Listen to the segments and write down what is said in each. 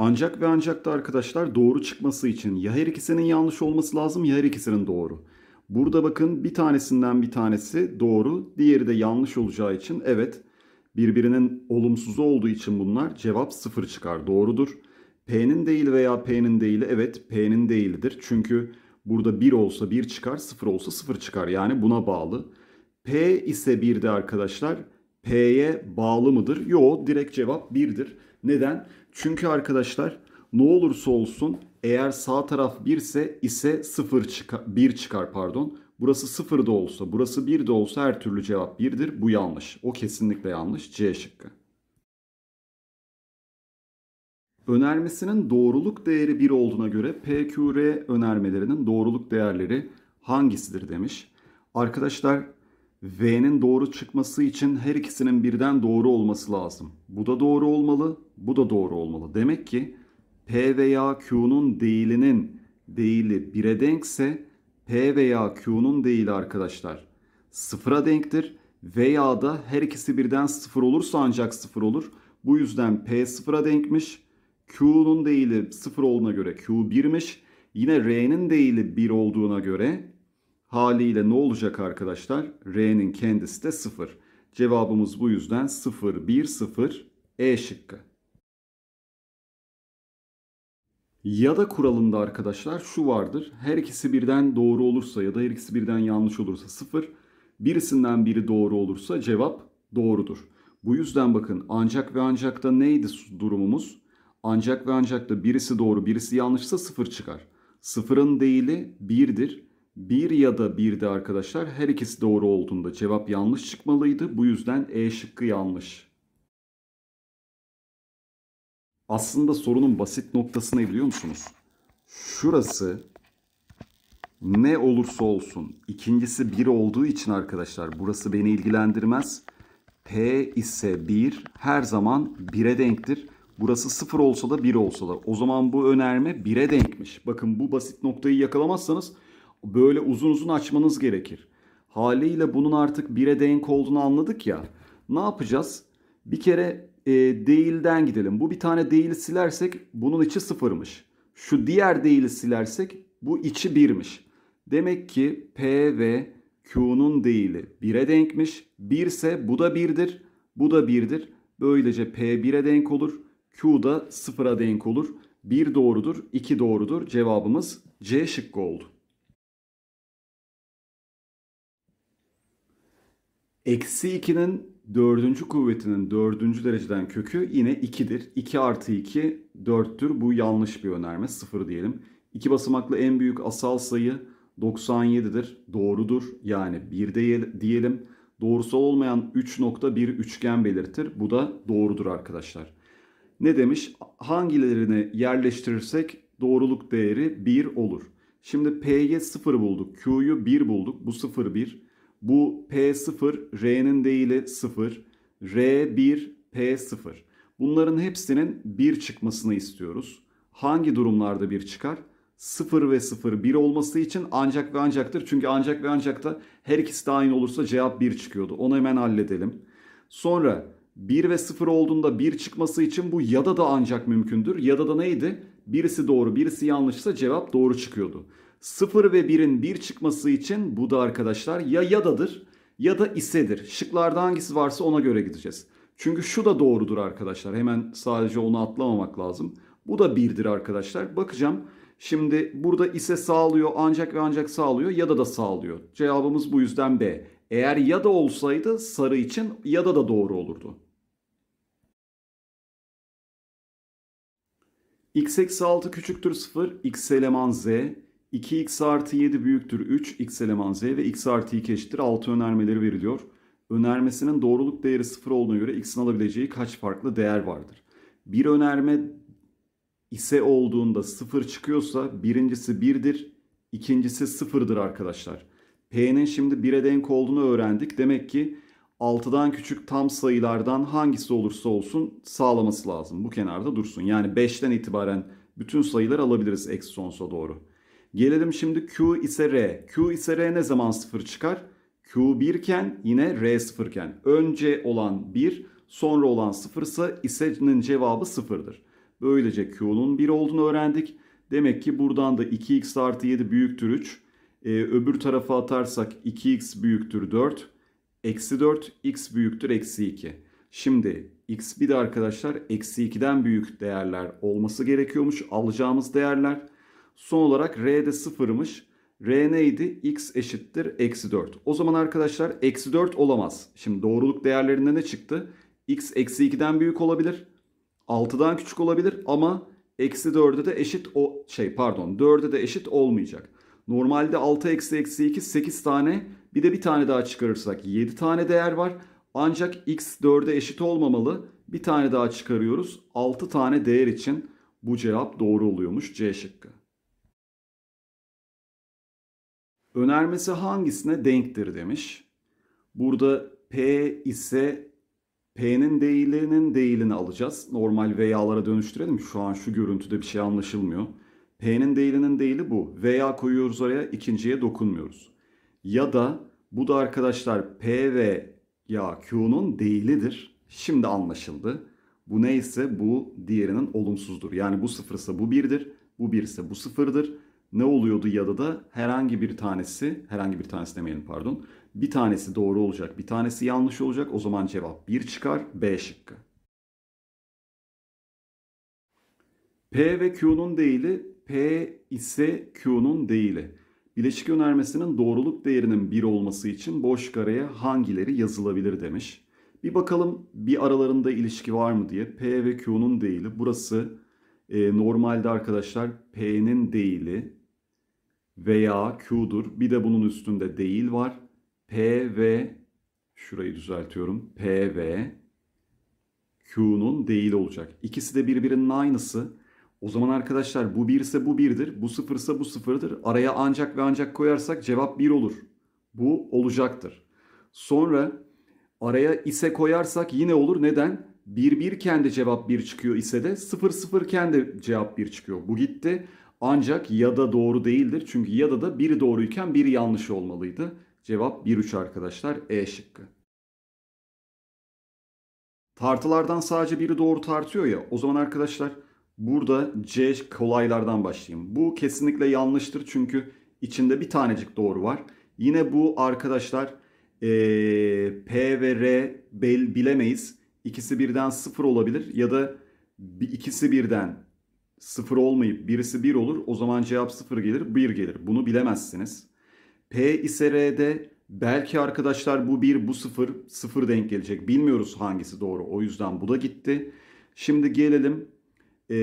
Ancak ve ancak da arkadaşlar doğru çıkması için ya her ikisinin yanlış olması lazım ya her ikisinin doğru. Burada bakın bir tanesinden bir tanesi doğru, diğeri de yanlış olacağı için evet birbirinin olumsuzu olduğu için bunlar cevap sıfır çıkar. Doğrudur. P'nin değil veya P'nin değil evet P'nin değildir. Çünkü burada 1 olsa 1 çıkar, 0 olsa 0 çıkar. Yani buna bağlı. P ise 1'de arkadaşlar P'ye bağlı mıdır? Yo direkt cevap 1'dir. Neden? Çünkü arkadaşlar ne olursa olsun eğer sağ taraf 1 ise ise 0 çıkar 1 çıkar pardon. Burası 0 da olsa, burası 1 de olsa her türlü cevap 1'dir. Bu yanlış. O kesinlikle yanlış. C şıkkı. Önermesinin doğruluk değeri 1 olduğuna göre PQR önermelerinin doğruluk değerleri hangisidir demiş. Arkadaşlar V'nin doğru çıkması için her ikisinin birden doğru olması lazım. Bu da doğru olmalı, bu da doğru olmalı. Demek ki P veya Q'nun değilinin değili 1'e denkse P veya Q'nun değili arkadaşlar sıfıra denktir. Veya da her ikisi birden sıfır olursa ancak sıfır olur. Bu yüzden P sıfıra denkmiş. Q'nun değili sıfır olduğuna göre Q 1'miş. Yine R'nin değili 1 olduğuna göre haliyle ne olacak arkadaşlar? R'nin kendisi de sıfır. Cevabımız bu yüzden 0, 1, 0, E şıkkı. Ya da kuralında arkadaşlar şu vardır. Her ikisi birden doğru olursa ya da her ikisi birden yanlış olursa sıfır. Birisinden biri doğru olursa cevap doğrudur. Bu yüzden bakın ancak ve ancak da neydi durumumuz? Ancak ve ancak da birisi doğru birisi yanlışsa sıfır çıkar. Sıfırın değili birdir. Bir ya da birdi arkadaşlar her ikisi doğru olduğunda cevap yanlış çıkmalıydı. Bu yüzden E şıkkı yanlış aslında sorunun basit noktasını biliyor musunuz? Şurası ne olursa olsun ikincisi 1 olduğu için arkadaşlar burası beni ilgilendirmez. P ise 1 her zaman 1'e denktir. Burası 0 olsa da 1 olsa da. O zaman bu önerme 1'e denkmiş. Bakın bu basit noktayı yakalamazsanız böyle uzun uzun açmanız gerekir. Haliyle bunun artık 1'e denk olduğunu anladık ya. Ne yapacağız? Bir kere e, değilden gidelim. Bu bir tane değili silersek bunun içi sıfırmış. Şu diğer değili silersek bu içi birmiş. Demek ki P ve Q'nun değili 1'e denkmiş. 1 ise bu da 1'dir. Bu da 1'dir. Böylece P 1'e denk olur. Q da 0'a denk olur. 1 doğrudur, 2 doğrudur. Cevabımız C şıkkı oldu. Eksi 2'nin dördüncü kuvvetinin dördüncü dereceden kökü yine 2'dir. 2 artı 2 4'tür. Bu yanlış bir önerme. 0 diyelim. 2 basamaklı en büyük asal sayı 97'dir. Doğrudur. Yani 1 de diyelim. Doğrusal olmayan 3 nokta bir üçgen belirtir. Bu da doğrudur arkadaşlar. Ne demiş? Hangilerini yerleştirirsek doğruluk değeri 1 olur. Şimdi P'ye 0 bulduk. Q'yu 1 bulduk. Bu 0 1. Bu P0 R'nin değili 0. R1 P0. Bunların hepsinin 1 çıkmasını istiyoruz. Hangi durumlarda 1 çıkar? 0 ve 0 1 olması için ancak ve ancaktır. Çünkü ancak ve ancakta her ikisi de aynı olursa cevap 1 çıkıyordu. Onu hemen halledelim. Sonra 1 ve 0 olduğunda 1 çıkması için bu ya da da ancak mümkündür. Ya da da neydi? Birisi doğru birisi yanlışsa cevap doğru çıkıyordu. 0 ve 1'in 1 çıkması için bu da arkadaşlar ya yadadır, ya da isedir. Şıklarda hangisi varsa ona göre gideceğiz. Çünkü şu da doğrudur arkadaşlar. Hemen sadece onu atlamamak lazım. Bu da 1'dir arkadaşlar. Bakacağım. Şimdi burada ise sağlıyor ancak ve ancak sağlıyor ya da da sağlıyor. Cevabımız bu yüzden B. Eğer ya da olsaydı sarı için ya da da doğru olurdu. x eksi 6 küçüktür 0, x eleman z, 2x artı 7 büyüktür 3 x eleman z ve x artı 2 eşittir 6 önermeleri veriliyor. Önermesinin doğruluk değeri 0 olduğuna göre x'in alabileceği kaç farklı değer vardır? Bir önerme ise olduğunda 0 çıkıyorsa birincisi 1'dir, ikincisi 0'dır arkadaşlar. P'nin şimdi 1'e denk olduğunu öğrendik. Demek ki 6'dan küçük tam sayılardan hangisi olursa olsun sağlaması lazım. Bu kenarda dursun. Yani 5'ten itibaren bütün sayılar alabiliriz eksi sonsuza doğru. Gelelim şimdi Q ise R. Q ise R ne zaman 0 çıkar? Q1 iken yine R0 iken. Önce olan 1, sonra olan 0 ise ise'nin cevabı 0'dır. Böylece Q'nun 1 olduğunu öğrendik. Demek ki buradan da 2x artı 7 büyüktür 3. Ee, öbür tarafa atarsak 2x büyüktür 4. Eksi 4, x büyüktür eksi 2. Şimdi x bir de arkadaşlar eksi 2'den büyük değerler olması gerekiyormuş alacağımız değerler. Son olarak R'de sıfırmış. R neydi? X eşittir eksi 4. O zaman arkadaşlar eksi 4 olamaz. Şimdi doğruluk değerlerinde ne çıktı? X eksi 2'den büyük olabilir. 6'dan küçük olabilir ama eksi 4'e de eşit o şey pardon 4'e de eşit olmayacak. Normalde 6 eksi eksi 2 8 tane bir de bir tane daha çıkarırsak 7 tane değer var. Ancak x 4'e eşit olmamalı. Bir tane daha çıkarıyoruz. 6 tane değer için bu cevap doğru oluyormuş C şıkkı. Önermesi hangisine denktir demiş. Burada P ise P'nin değilinin değilini alacağız. Normal V'yalara dönüştürelim. Şu an şu görüntüde bir şey anlaşılmıyor. P'nin değilinin değili bu. V'ya koyuyoruz oraya ikinciye dokunmuyoruz. Ya da bu da arkadaşlar P ve ya Q'nun değilidir. Şimdi anlaşıldı. Bu neyse bu diğerinin olumsuzdur. Yani bu sıfırsa bu birdir. Bu bir ise bu sıfırdır ne oluyordu ya da da herhangi bir tanesi, herhangi bir tanesi demeyelim pardon. Bir tanesi doğru olacak, bir tanesi yanlış olacak. O zaman cevap 1 çıkar, B şıkkı. P ve Q'nun değili, P ise Q'nun değili. Bileşik önermesinin doğruluk değerinin 1 olması için boş kareye hangileri yazılabilir demiş. Bir bakalım bir aralarında ilişki var mı diye. P ve Q'nun değili. Burası e, normalde arkadaşlar P'nin değili veya Q'dur. Bir de bunun üstünde değil var. P ve şurayı düzeltiyorum. P ve Q'nun değil olacak. İkisi de birbirinin aynısı. O zaman arkadaşlar bu 1 ise bu 1'dir. Bu 0 ise bu 0'dır. Araya ancak ve ancak koyarsak cevap 1 olur. Bu olacaktır. Sonra araya ise koyarsak yine olur. Neden? 1 1 kendi cevap 1 çıkıyor ise de 0 0 kendi cevap 1 çıkıyor. Bu gitti. Ancak ya da doğru değildir. Çünkü ya da da biri doğruyken biri yanlış olmalıydı. Cevap 1-3 arkadaşlar E şıkkı. Tartılardan sadece biri doğru tartıyor ya. O zaman arkadaşlar burada C kolaylardan başlayayım. Bu kesinlikle yanlıştır çünkü içinde bir tanecik doğru var. Yine bu arkadaşlar ee, P ve R bel, bilemeyiz. İkisi birden sıfır olabilir ya da ikisi birden sıfır olmayıp birisi bir olur o zaman cevap sıfır gelir bir gelir. Bunu bilemezsiniz. P ise R'de belki arkadaşlar bu bir bu sıfır sıfır denk gelecek. Bilmiyoruz hangisi doğru o yüzden bu da gitti. Şimdi gelelim e,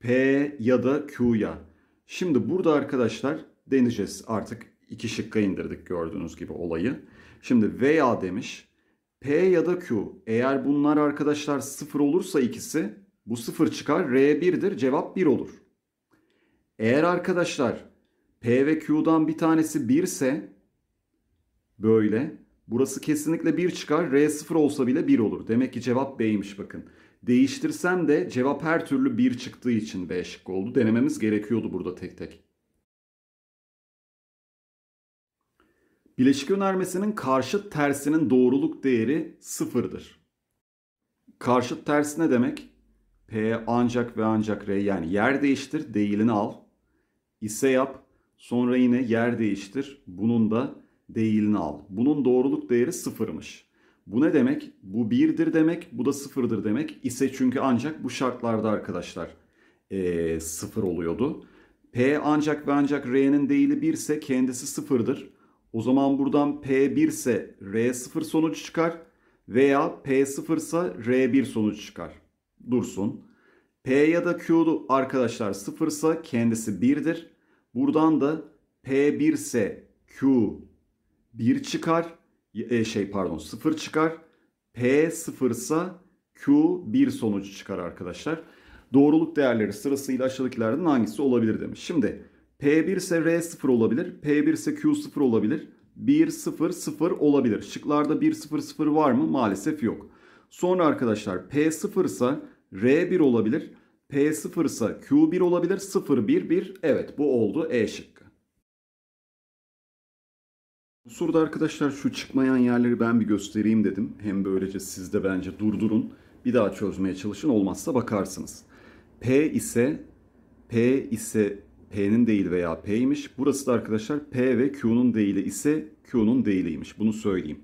P ya da Q'ya. Şimdi burada arkadaşlar deneyeceğiz artık iki şıkka indirdik gördüğünüz gibi olayı. Şimdi veya demiş P ya da Q eğer bunlar arkadaşlar sıfır olursa ikisi bu 0 çıkar. R 1'dir. Cevap 1 olur. Eğer arkadaşlar P ve Q'dan bir tanesi 1 ise böyle. Burası kesinlikle 1 çıkar. R 0 olsa bile 1 olur. Demek ki cevap B'ymiş bakın. Değiştirsem de cevap her türlü 1 çıktığı için B şıkkı oldu. Denememiz gerekiyordu burada tek tek. Bileşik önermesinin karşıt tersinin doğruluk değeri sıfırdır. Karşıt tersi ne demek? P ancak ve ancak R yani yer değiştir değilini al. ise yap. Sonra yine yer değiştir. Bunun da değilini al. Bunun doğruluk değeri sıfırmış. Bu ne demek? Bu birdir demek, bu da sıfırdır demek. İse çünkü ancak bu şartlarda arkadaşlar ee, sıfır oluyordu. P ancak ve ancak R'nin değili 1 ise kendisi sıfırdır. O zaman buradan P1 ise r sıfır sonucu çıkar veya p sıfırsa r bir sonucu çıkar dursun. P ya da Q'lu arkadaşlar sıfırsa kendisi birdir. Buradan da P1 ise Q 1 çıkar. E, şey pardon 0 çıkar. P 0 ise Q 1 sonucu çıkar arkadaşlar. Doğruluk değerleri sırasıyla aşağıdakilerden hangisi olabilir demiş. Şimdi P1 ise R0 olabilir. P1 ise Q0 olabilir. 1 0 0 olabilir. Şıklarda 1 0 0 var mı? Maalesef yok. Sonra arkadaşlar P0 ise R1 olabilir. P0 ise Q1 olabilir. 0, 1, 1. Evet bu oldu E şıkkı. Bu soruda arkadaşlar şu çıkmayan yerleri ben bir göstereyim dedim. Hem böylece siz de bence durdurun. Bir daha çözmeye çalışın. Olmazsa bakarsınız. P ise P ise P'nin değil veya P'ymiş. Burası da arkadaşlar P ve Q'nun değili ise Q'nun değiliymiş. Bunu söyleyeyim.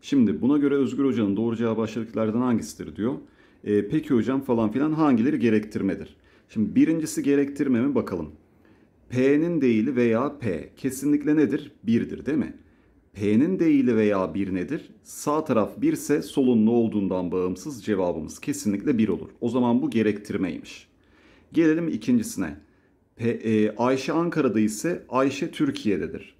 Şimdi buna göre Özgür Hoca'nın doğru cevabı aşağıdakilerden hangisidir diyor. E, peki hocam falan filan hangileri gerektirmedir? Şimdi birincisi gerektirme mi bakalım. P'nin değili veya P kesinlikle nedir? Birdir, değil mi? P'nin değili veya bir nedir? Sağ taraf birse solun ne olduğundan bağımsız cevabımız kesinlikle bir olur. O zaman bu gerektirmeymiş. Gelelim ikincisine. P, e, Ayşe Ankara'da ise Ayşe Türkiye'dedir.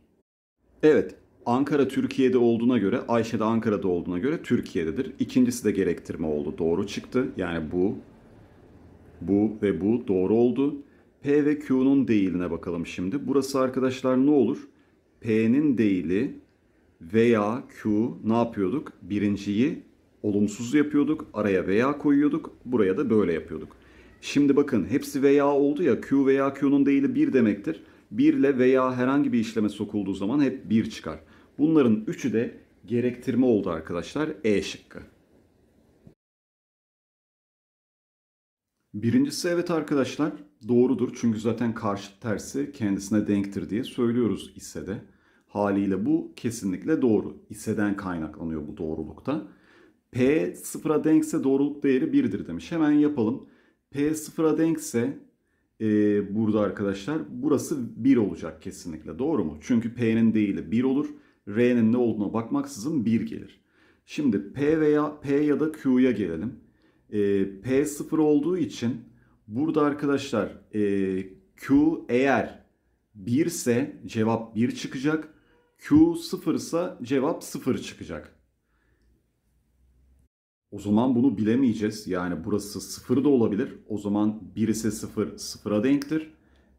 Evet Ankara Türkiye'de olduğuna göre, Ayşe de Ankara'da olduğuna göre Türkiye'dedir. İkincisi de gerektirme oldu. Doğru çıktı. Yani bu, bu ve bu doğru oldu. P ve Q'nun değiline bakalım şimdi. Burası arkadaşlar ne olur? P'nin değili veya Q ne yapıyorduk? Birinciyi olumsuz yapıyorduk. Araya veya koyuyorduk. Buraya da böyle yapıyorduk. Şimdi bakın hepsi veya oldu ya Q veya Q'nun değili 1 demektir. 1 ile veya herhangi bir işleme sokulduğu zaman hep 1 çıkar. Bunların üçü de gerektirme oldu arkadaşlar E şıkkı. Birincisi evet arkadaşlar doğrudur çünkü zaten karşı tersi kendisine denktir diye söylüyoruz ise de. Haliyle bu kesinlikle doğru. İseden kaynaklanıyor bu doğrulukta. P sıfıra denkse doğruluk değeri 1'dir demiş. Hemen yapalım. P sıfıra denkse e, burada arkadaşlar burası 1 olacak kesinlikle doğru mu? Çünkü P'nin değili 1 olur. R'nin ne olduğuna bakmaksızın 1 gelir. Şimdi P veya P ya da Q'ya gelelim. E, P 0 olduğu için burada arkadaşlar e, Q eğer 1 ise cevap 1 çıkacak. Q 0 ise cevap 0 çıkacak. O zaman bunu bilemeyeceğiz. Yani burası 0 da olabilir. O zaman 1 ise 0 sıfır, 0'a denktir.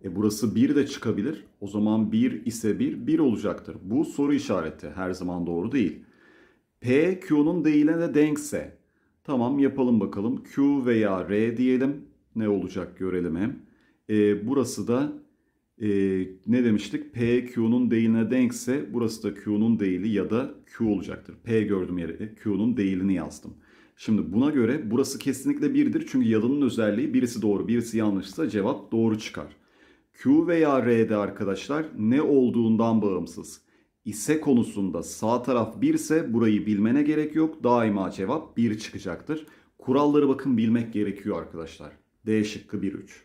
E burası 1 de çıkabilir. O zaman 1 ise 1, 1 olacaktır. Bu soru işareti. Her zaman doğru değil. P, Q'nun değiline de denkse. Tamam yapalım bakalım. Q veya R diyelim. Ne olacak görelim hem. E, burası da e, ne demiştik? P, Q'nun değiline denkse burası da Q'nun değili ya da Q olacaktır. P gördüm yere e, Q'nun değilini yazdım. Şimdi buna göre burası kesinlikle birdir. Çünkü yalının özelliği birisi doğru birisi yanlışsa cevap doğru çıkar. Q veya R'de arkadaşlar ne olduğundan bağımsız. İse konusunda sağ taraf 1 ise burayı bilmene gerek yok. Daima cevap 1 çıkacaktır. Kuralları bakın bilmek gerekiyor arkadaşlar. D şıkkı 1-3.